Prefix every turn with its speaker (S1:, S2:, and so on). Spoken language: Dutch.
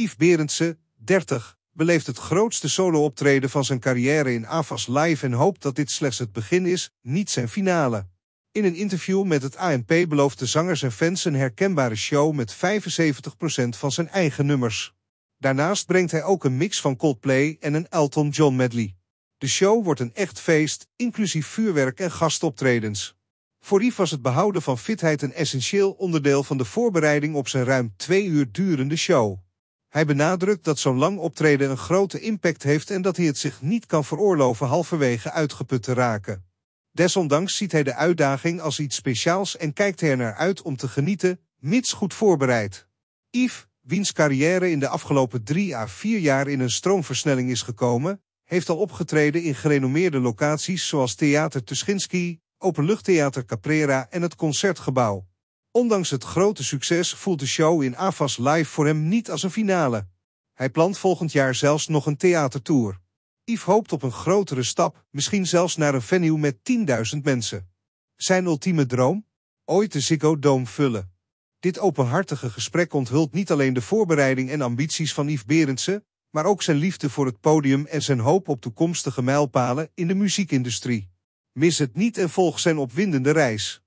S1: Yves Berendsen, 30, beleeft het grootste solo-optreden van zijn carrière in AFAS Live en hoopt dat dit slechts het begin is, niet zijn finale. In een interview met het ANP belooft de zanger zijn fans een herkenbare show met 75% van zijn eigen nummers. Daarnaast brengt hij ook een mix van Coldplay en een Elton John medley. De show wordt een echt feest, inclusief vuurwerk en gastoptredens. Voor Yves was het behouden van fitheid een essentieel onderdeel van de voorbereiding op zijn ruim twee uur durende show. Hij benadrukt dat zo'n lang optreden een grote impact heeft en dat hij het zich niet kan veroorloven halverwege uitgeput te raken. Desondanks ziet hij de uitdaging als iets speciaals en kijkt hij er naar uit om te genieten, mits goed voorbereid. Yves, wiens carrière in de afgelopen drie à vier jaar in een stroomversnelling is gekomen, heeft al opgetreden in gerenommeerde locaties zoals Theater Tuschinski, Openluchttheater Caprera en het Concertgebouw. Ondanks het grote succes voelt de show in AFAS Live voor hem niet als een finale. Hij plant volgend jaar zelfs nog een theatertour. Yves hoopt op een grotere stap, misschien zelfs naar een venue met 10.000 mensen. Zijn ultieme droom? Ooit de Ziggo Dome vullen. Dit openhartige gesprek onthult niet alleen de voorbereiding en ambities van Yves Berendsen, maar ook zijn liefde voor het podium en zijn hoop op toekomstige mijlpalen in de muziekindustrie. Mis het niet en volg zijn opwindende reis.